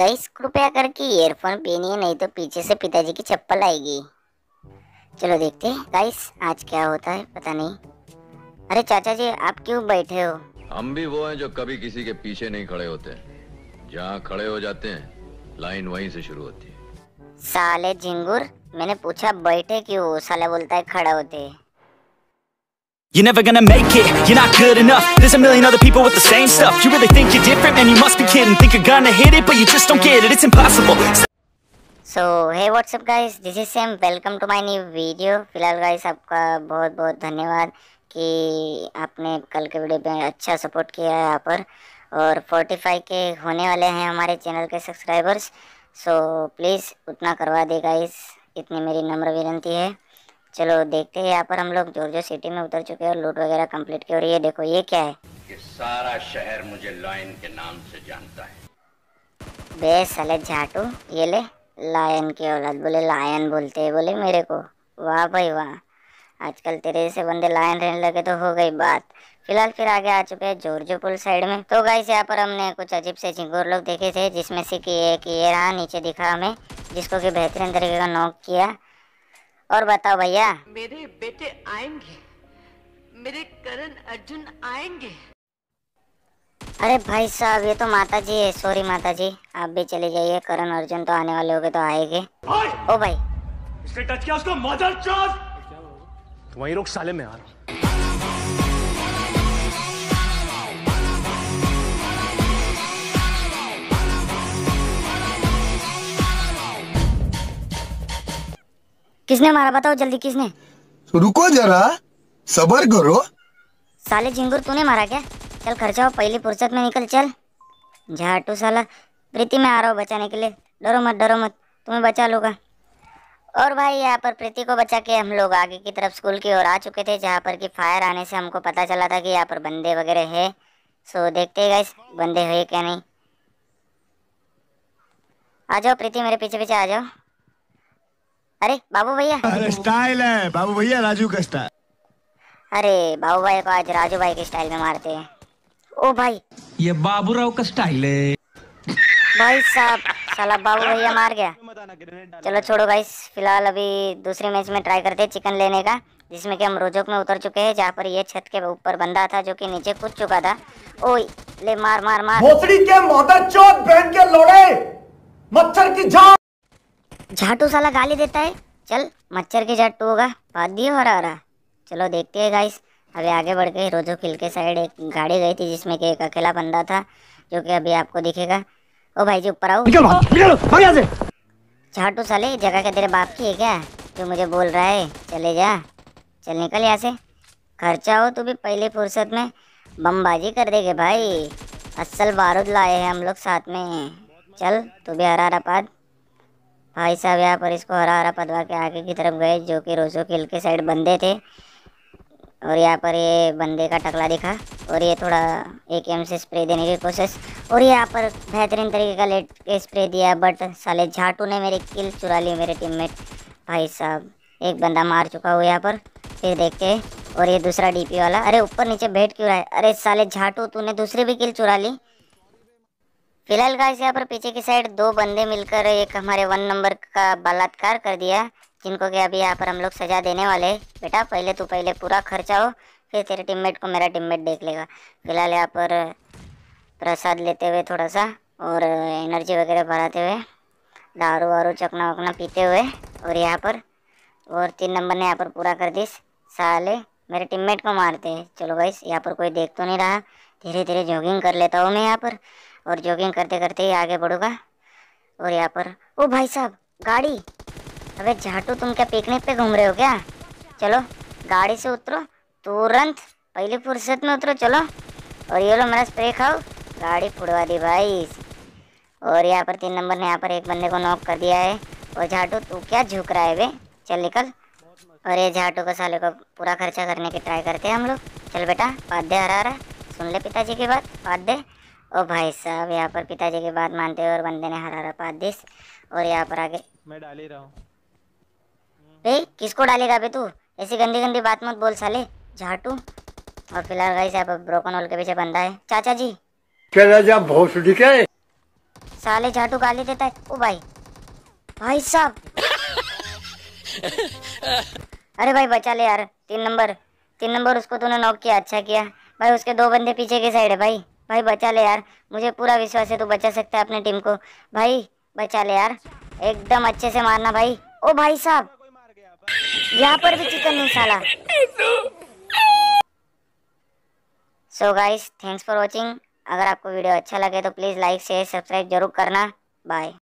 Guys कृपया करके earphone पहनिए नहीं तो पीछे से पिताजी की चप्पल आएगी चलो देखते हैं गाइस आज क्या होता है पता नहीं अरे चाचा जी आप क्यों बैठे हो हम भी वो हैं जो कभी किसी के पीछे नहीं खड़े होते जहाँ खड़े हो जाते हैं लाइन वहीं से शुरू होती है साले झिंगुर मैंने पूछा बैठे क्यों साले बोलता है खड़ा होते You're never gonna make it, you're not good enough There's a million other people with the same stuff You really think you're different? Man, you must be kidding Think you're gonna hit it, but you just don't get it It's impossible So, hey what's up guys, this is Sam Welcome to my new video फिलहाल guys आपका बहुत बहुत धन्यवाद कि आपने कल के video पे अच्छा सपोर्ट किया है यहाँ पर और 45 के होने वाले हैं हमारे चैनल के सब्सक्राइबर्स सो so, प्लीज़ उतना करवा दे गाइस इतनी मेरी नम्र विनती है चलो देखते हैं यहाँ पर हम लोग जोर जो सिटी में उतर चुके हैं और लूट वगैरह कंप्लीट की और ये देखो ये क्या है ये सारा शहर मुझे लायन के नाम से जानता है बे साले झाटू ये ले लायन की औलाद बोले लायन बोलते है बोले मेरे को वाह भाई वाह आजकल तेरे से बंदे लायन रहने लगे तो हो गई बात फिलहाल फिर आगे आ चुके हैं जोरजो पुल साइड में तो गाइस यहाँ पर हमने कुछ अजीब से झिंगोर लोग देखे थे जिसमें से कि एक ये रहा नीचे दिखा हमें जिसको कि बेहतरीन तरीके का नॉक किया और बताओ भैया मेरे बेटे आएंगे मेरे करण अर्जुन आएंगे अरे भाई साहब ये तो माता जी है सॉरी माता जी आप भी चले जाइए करण अर्जुन तो आने वाले हो तो आएंगे ओ भाई इसने टच किया उसको मदर चौथ तुम तो रोक साले में आ रहा किसने मारा बताओ जल्दी किसने तो रुको जरा सबर करो साले झिंगुर तूने मारा क्या चल खर्चा हो पहली फुर्सत में निकल चल झाटू साला प्रीति मैं आ रहा हूँ बचाने के लिए डरो मत डरो मत तुम्हें बचा लूगा और भाई यहाँ पर प्रीति को बचा के हम लोग आगे की तरफ स्कूल की ओर आ चुके थे जहाँ पर कि फायर आने से हमको पता चला था कि यहाँ पर बंदे वगैरह है सो देखते हैं गाइस बंदे है क्या नहीं आ जाओ प्रीति मेरे पीछे पीछे आ जाओ अरे बाबू भैया अरे स्टाइल है बाबू भैया राजू का स्टाइल अरे बाबू भाई को आज राजू भाई के स्टाइल में मारते हैं ओ भाई ये बाबू राव का स्टाइल है भाई साहब साला बाबू भैया मार गया चलो छोड़ो भाई फिलहाल अभी दूसरे मैच में ट्राई करते हैं चिकन लेने का जिसमें कि हम रोजोक में उतर चुके हैं जहाँ पर ये छत के ऊपर बंदा था जो कि नीचे कूद चुका था ओ ले मार मार मार भोसड़ी के मोटर चौक बहन के लोड़े मच्छर की जान झाटू साला गाली देता है चल मच्छर के झाटू होगा बात दिए हो रहा चलो देखते हैं गाइस अभी आगे बढ़ के रोजो खिल के साइड एक गाड़ी गई थी जिसमें कि एक अकेला बंदा था जो कि अभी आपको दिखेगा ओ भाई जी ऊपर आओ झाटू साले जगह के तेरे बाप की है क्या जो मुझे बोल रहा है चले जा चल निकल यहाँ से खर्चा हो तू भी पहले फुर्सत में बमबाजी कर देगा भाई असल बारूद लाए हैं हम लोग साथ में चल तू भी हरा रहा पाद भाई साहब यहाँ पर इसको हरा हरा पदवा के आगे की तरफ गए जो कि रोजो किल के साइड बंदे थे और यहाँ पर ये बंदे का टकला दिखा और ये थोड़ा एक एम से स्प्रे देने की कोशिश और यहाँ पर बेहतरीन तरीके का लेट के स्प्रे दिया बट साले झाटू ने मेरी किल चुरा ली मेरे टीममेट भाई साहब एक बंदा मार चुका हुआ यहाँ पर फिर देखते और ये दूसरा डीपी वाला अरे ऊपर नीचे बैठ क्यों रहा है अरे साले झाटू तूने दूसरी भी किल चुरा ली फिलहाल गाइस यहाँ पर पीछे की साइड दो बंदे मिलकर एक हमारे वन नंबर का बलात्कार कर दिया जिनको कि अभी यहाँ पर हम लोग सजा देने वाले बेटा पहले तू पहले पूरा खर्चा हो फिर तेरे टीममेट को मेरा टीममेट देख लेगा फिलहाल यहाँ पर प्रसाद लेते हुए थोड़ा सा और एनर्जी वगैरह भराते हुए दारू वारू चकना वकना पीते हुए और यहाँ पर और तीन नंबर ने यहाँ पर पूरा कर दी साले मेरे टीममेट को मारते हैं चलो गाइस यहाँ पर कोई देख तो नहीं रहा धीरे धीरे जॉगिंग कर लेता हूँ मैं यहाँ पर और जॉगिंग करते करते ही आगे बढ़ूँगा और यहाँ पर ओ भाई साहब गाड़ी अबे झाटू तुम क्या पिकनिक पे घूम रहे हो क्या चलो गाड़ी से उतरो तुरंत पहले फुर्सत में उतरो चलो और ये लो मेरा स्प्रे खाओ गाड़ी फुड़वा दी भाई और यहाँ पर तीन नंबर ने यहाँ पर एक बंदे को नॉक कर दिया है और झाटू तू क्या झुक रहा है वे चल निकल और ये झाटू को साले को पूरा खर्चा करने की ट्राई करते हैं हम लोग चल बेटा पाध्या हरा रहा सुन ले पिताजी की बात पात दे ओ भाई साहब यहाँ पर पिताजी की बात मानते हुए और बंदे ने हरा हरारा पात दिस और यहाँ पर आगे मैं डाल ही रहा हूँ भाई किसको डालेगा भाई तू ऐसी गंदी गंदी बात मत बोल साले झाटू और फिलहाल भाई साहब ब्रोकन होल के पीछे बंदा है चाचा जी क्या साले झाटू गाली देता है ओ भाई भाई साहब अरे भाई बचा ले यार तीन नंबर तीन नंबर उसको तूने नॉक किया अच्छा किया भाई उसके दो बंदे पीछे की साइड है भाई भाई बचा ले यार मुझे पूरा विश्वास है तू बचा सकता है अपनी टीम को भाई बचा ले यार एकदम अच्छे से मारना भाई ओ भाई साहब यहाँ पर भी चिकन नहीं साला so guys thanks for watching अगर आपको वीडियो अच्छा लगे तो प्लीज़ लाइक शेयर सब्सक्राइब जरूर करना बाय